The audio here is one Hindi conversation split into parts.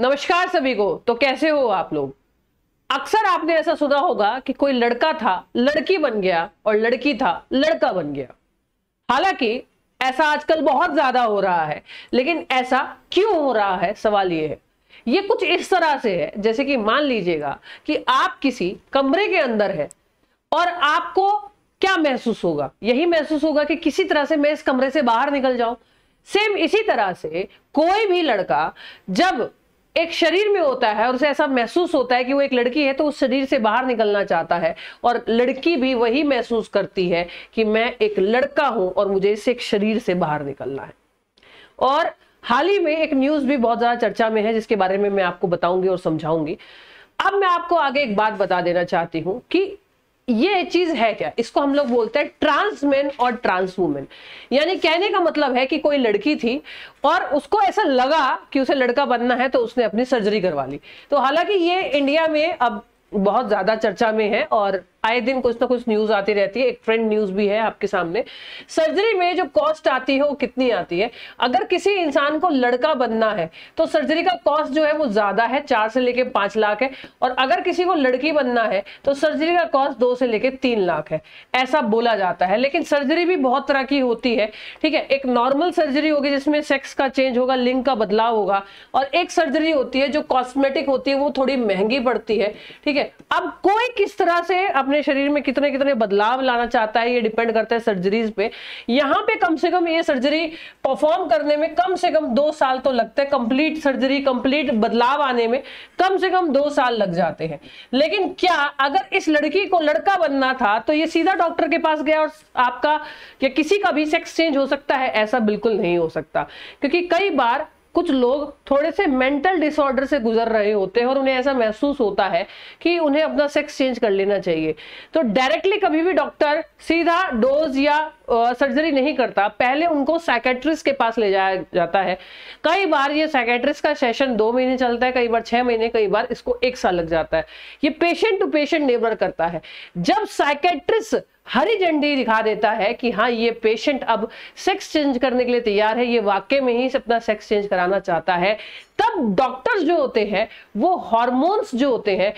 नमस्कार सभी को तो कैसे हो आप लोग अक्सर आपने ऐसा सुना होगा कि कोई लड़का था लड़की बन गया और लड़की था लड़का बन गया हालांकि ऐसा आजकल बहुत ज्यादा हो रहा है लेकिन ऐसा क्यों हो रहा है सवाल ये है ये कुछ इस तरह से है जैसे कि मान लीजिएगा कि आप किसी कमरे के अंदर है और आपको क्या महसूस होगा यही महसूस होगा कि किसी तरह से मैं इस कमरे से बाहर निकल जाऊं सेम इसी तरह से कोई भी लड़का जब एक शरीर में होता है और उसे ऐसा महसूस होता है कि वो एक लड़की है तो उस शरीर से बाहर निकलना चाहता है और लड़की भी वही महसूस करती है कि मैं एक लड़का हूं और मुझे इस एक शरीर से बाहर निकलना है और हाल ही में एक न्यूज भी बहुत ज्यादा चर्चा में है जिसके बारे में मैं आपको बताऊंगी और समझाऊंगी अब मैं आपको आगे एक बात बता देना चाहती हूँ कि ये चीज है क्या इसको हम लोग बोलते हैं ट्रांसमैन और ट्रांस यानी कहने का मतलब है कि कोई लड़की थी और उसको ऐसा लगा कि उसे लड़का बनना है तो उसने अपनी सर्जरी करवा ली तो हालांकि ये इंडिया में अब बहुत ज्यादा चर्चा में है और आए दिन कुछ ना कुछ न्यूज आती रहती है एक ट्रेंड न्यूज भी है आपके सामने सर्जरी में जो कॉस्ट आती है वो कितनी आती है अगर किसी इंसान को लड़का बनना है तो सर्जरी का कॉस्ट जो है वो ज्यादा है चार से लेके पांच लाख है और अगर किसी को लड़की बनना है तो सर्जरी का कॉस्ट दो से लेके तीन लाख है ऐसा बोला जाता है लेकिन सर्जरी भी बहुत तरह की होती है ठीक है एक नॉर्मल सर्जरी होगी जिसमें सेक्स का चेंज होगा लिंग का बदलाव होगा और एक सर्जरी होती है जो कॉस्मेटिक होती है वो थोड़ी महंगी पड़ती है ठीक है अब कोई किस तरह से अपने अपने शरीर में कितने कितने बदलाव लाना चाहता है ये डिपेंड करता है सर्जरीज पे यहाँ पे कम से कम ये सर्जरी परफॉर्म करने में कम से कम दो साल तो लगता है कंप्लीट सर्जरी कंप्लीट बदलाव आने में कम से कम दो साल लग जाते हैं लेकिन क्या अगर इस लड़की को लड़का बनना था तो ये सीधा डॉक्टर के पास गया और आपका या किसी का भी सेक्स चेंज हो सकता है ऐसा बिल्कुल नहीं हो सकता क्योंकि कई बार कुछ लोग थोड़े से मेंटल डिसऑर्डर से गुजर रहे होते हैं और उन्हें ऐसा महसूस होता है कि उन्हें अपना सेक्स चेंज कर लेना चाहिए तो डायरेक्टली कभी भी डॉक्टर सीधा डोज या सर्जरी नहीं करता पहले उनको साइकेट्रिस्ट के पास ले जाया जाता है कई बार ये साइकेट्रिस्ट का सेशन दो महीने चलता है कई बार छह महीने कई बार इसको एक साल लग जाता है ये पेशेंट टू पेशेंट निर्भर करता है जब साइकेट्रिस्ट हरी झंडी दिखा देता है कि हाँ ये पेशेंट अब सेक्स चेंज करने के लिए तैयार है ये वाकई में ही अपना सेक्स चेंज कराना चाहता है तब डॉक्टर्स जो होते हैं वो हॉर्मोन्स जो होते हैं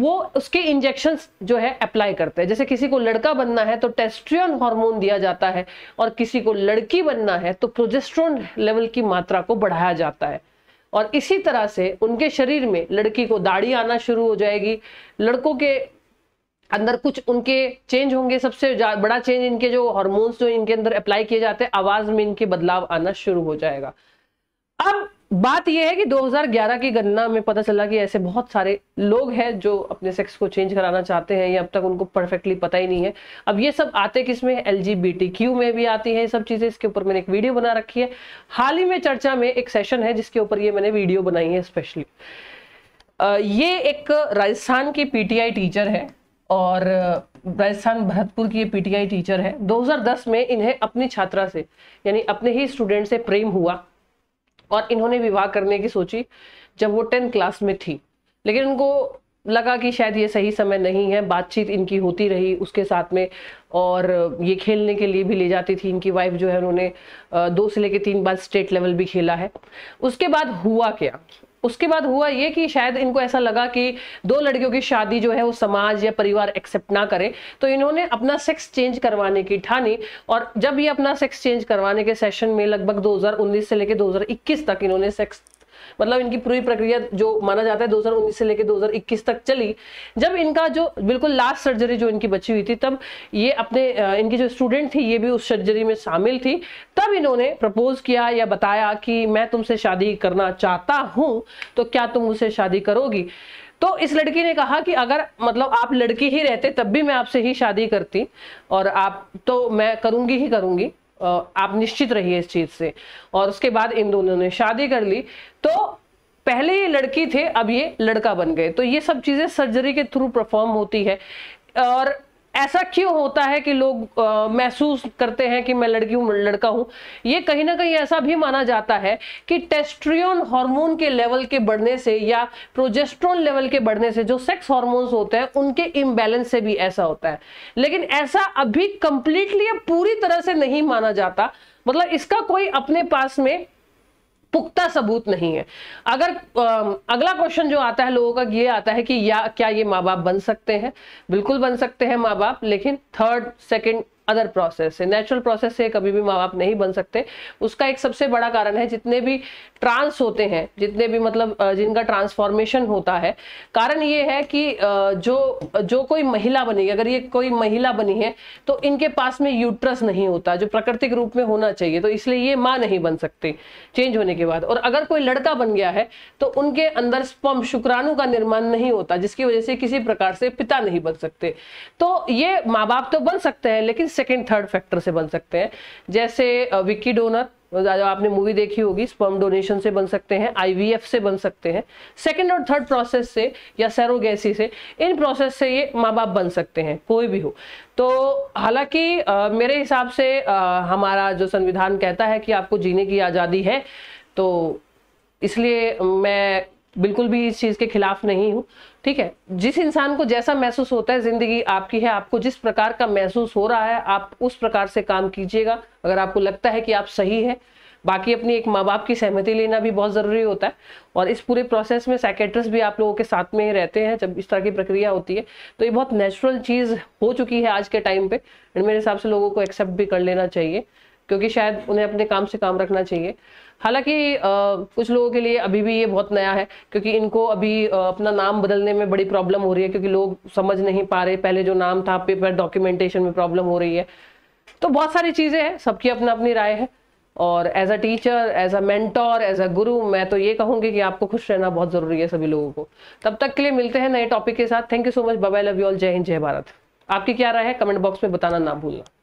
वो उसके इंजेक्शन जो है अप्लाई करते हैं जैसे किसी को लड़का बनना है तो टेस्ट्रियन हार्मोन दिया जाता है और किसी को लड़की बनना है तो प्रोजेस्ट्रॉन लेवल की मात्रा को बढ़ाया जाता है और इसी तरह से उनके शरीर में लड़की को दाढ़ी आना शुरू हो जाएगी लड़कों के अंदर कुछ उनके चेंज होंगे सबसे बड़ा चेंज इनके जो हॉर्मोन्स जो इनके अंदर अप्लाई किए जाते हैं आवाज में इनके बदलाव आना शुरू हो जाएगा अब बात यह है कि 2011 की गणना में पता चला कि ऐसे बहुत सारे लोग हैं जो अपने सेक्स को चेंज कराना चाहते हैं या अब तक उनको परफेक्टली पता ही नहीं है अब ये सब आते किस में एल क्यू में भी आती है सब चीज़ें इसके ऊपर मैंने एक वीडियो बना रखी है हाल ही में चर्चा में एक सेशन है जिसके ऊपर ये मैंने वीडियो बनाई है स्पेशली ये एक राजस्थान की पीटीआई टीचर है और राजस्थान भरतपुर की ये पीटीआई टीचर है 2010 में इन्हें अपनी छात्रा से यानी अपने ही स्टूडेंट से प्रेम हुआ और इन्होंने विवाह करने की सोची जब वो टेंथ क्लास में थी लेकिन उनको लगा कि शायद ये सही समय नहीं है बातचीत इनकी होती रही उसके साथ में और ये खेलने के लिए भी ले जाती थी इनकी वाइफ जो है उन्होंने दो से लेकर तीन बार स्टेट लेवल भी खेला है उसके बाद हुआ क्या उसके बाद हुआ ये कि शायद इनको ऐसा लगा कि दो लड़कियों की शादी जो है वो समाज या परिवार एक्सेप्ट ना करे तो इन्होंने अपना सेक्स चेंज करवाने की ठानी और जब ये अपना सेक्स चेंज करवाने के सेशन में लगभग 2019 से लेकर 2021 तक इन्होंने सेक्स मतलब इनकी पूरी प्रक्रिया जो माना जाता है 2019 से लेकर 2021 तक चली जब इनका जो बिल्कुल लास्ट सर्जरी जो इनकी बची हुई थी तब ये अपने इनकी जो स्टूडेंट थी ये भी उस सर्जरी में शामिल थी तब इन्होंने प्रपोज किया या बताया कि मैं तुमसे शादी करना चाहता हूँ तो क्या तुम मुझसे शादी करोगी तो इस लड़की ने कहा कि अगर मतलब आप लड़की ही रहते तब भी मैं आपसे ही शादी करती और आप तो मैं करूंगी ही करूंगी आप निश्चित रहिए इस चीज से और उसके बाद इन दोनों ने शादी कर ली तो पहले ये लड़की थे अब ये लड़का बन गए तो ये सब चीजें सर्जरी के थ्रू परफॉर्म होती है और ऐसा क्यों होता है कि लोग महसूस करते हैं कि मैं लड़की हूँ लड़का हूँ ये कहीं ना कहीं ऐसा भी माना जाता है कि टेस्ट्रियन हार्मोन के लेवल के बढ़ने से या प्रोजेस्ट्रॉन लेवल के बढ़ने से जो सेक्स हार्मोन्स होते हैं उनके इम्बैलेंस से भी ऐसा होता है लेकिन ऐसा अभी कंप्लीटली पूरी तरह से नहीं माना जाता मतलब इसका कोई अपने पास में पुख्ता सबूत नहीं है अगर आ, अगला क्वेश्चन जो आता है लोगों का ये आता है कि या क्या ये माँ बाप बन सकते हैं बिल्कुल बन सकते हैं माँ बाप लेकिन थर्ड सेकेंड अदर प्रोसेस से नेचुरल प्रोसेस से कभी भी माँ बाप नहीं बन सकते उसका एक सबसे बड़ा कारण है जितने भी ट्रांस होते हैं जितने भी मतलब जिनका ट्रांसफॉर्मेशन होता है कारण ये है कि जो जो कोई महिला बनेगी अगर ये कोई महिला बनी है तो इनके पास में यूट्रस नहीं होता जो प्राकृतिक रूप में होना चाहिए तो इसलिए ये माँ नहीं बन सकती चेंज होने के बाद और अगर कोई लड़का बन गया है तो उनके अंदर स्पम शुक्राणु का निर्माण नहीं होता जिसकी वजह से किसी प्रकार से पिता नहीं बन सकते तो ये माँ बाप तो बन सकते हैं लेकिन सेकेंड थर्ड फैक्टर से बन सकते हैं जैसे विकी डोनर आपने मूवी देखी होगी स्पर्म डोनेशन से बन सकते हैं आईवीएफ से बन सकते हैं सेकेंड और थर्ड प्रोसेस से या सैरोगेसी से इन प्रोसेस से ये माँ बाप बन सकते हैं कोई भी हो तो हालांकि मेरे हिसाब से आ, हमारा जो संविधान कहता है कि आपको जीने की आज़ादी है तो इसलिए मैं बिल्कुल भी इस चीज़ के खिलाफ नहीं हूँ ठीक है जिस इंसान को जैसा महसूस होता है जिंदगी आपकी है आपको जिस प्रकार का महसूस हो रहा है आप उस प्रकार से काम कीजिएगा अगर आपको लगता है कि आप सही है बाकी अपनी एक माँ बाप की सहमति लेना भी बहुत ज़रूरी होता है और इस पूरे प्रोसेस में साइकेट्रिस्ट भी आप लोगों के साथ में ही रहते हैं जब इस तरह की प्रक्रिया होती है तो ये बहुत नेचुरल चीज़ हो चुकी है आज के टाइम पे एंड मेरे हिसाब से लोगों को एक्सेप्ट भी कर लेना चाहिए क्योंकि शायद उन्हें अपने काम से काम रखना चाहिए हालांकि कुछ लोगों के लिए अभी भी ये बहुत नया है क्योंकि इनको अभी आ, अपना नाम बदलने में बड़ी प्रॉब्लम हो रही है क्योंकि लोग समझ नहीं पा रहे पहले जो नाम था पेपर डॉक्यूमेंटेशन में प्रॉब्लम हो रही है तो बहुत सारी चीज़ें हैं सबकी अपना अपनी राय है और as a teacher as a mentor as a guru मैं तो ये कहूंगी कि आपको खुश रहना बहुत ज़रूरी है सभी लोगों को तब तक के लिए मिलते हैं नए टॉपिक के साथ thank you so much bye bye love you all जय हिंद जय भारत आपकी क्या राय है कमेंट बॉक्स में बताना ना भूलना